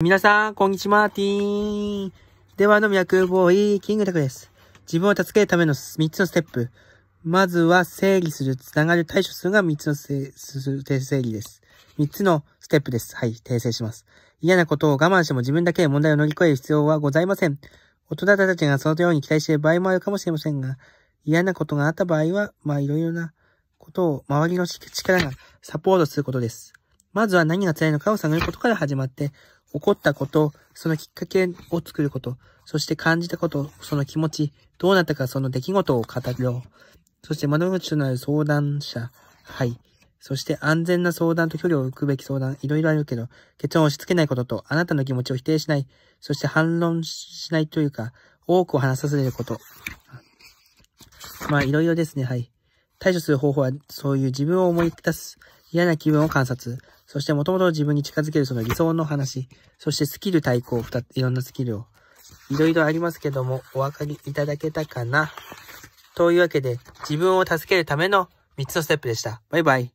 皆さん、こんにちは、ティーン。では、の脈ボーイ、キングタクです。自分を助けるための3つのステップ。まずは、整理する、つながる、対処するが3つのせ整理です。3つのステップです。はい、訂正します。嫌なことを我慢しても自分だけで問題を乗り越える必要はございません。大人たちがそのように期待している場合もあるかもしれませんが、嫌なことがあった場合は、まあ、いろいろなことを周りの力がサポートすることです。まずは何が辛いのかを探ることから始まって、起こったこと、そのきっかけを作ること、そして感じたこと、その気持ち、どうなったかその出来事を語ろう。そして窓口となる相談者、はい。そして安全な相談と距離を置くべき相談、いろいろあるけど、結論を押し付けないことと、あなたの気持ちを否定しない、そして反論しないというか、多くを話させること。まあ、いろいろですね、はい。対処する方法は、そういう自分を思い出す、嫌な気分を観察、そして元々の自分に近づけるその理想の話、そしてスキル対抗、二つ、いろんなスキルを、いろいろありますけども、お分かりいただけたかなというわけで、自分を助けるための3つのステップでした。バイバイ。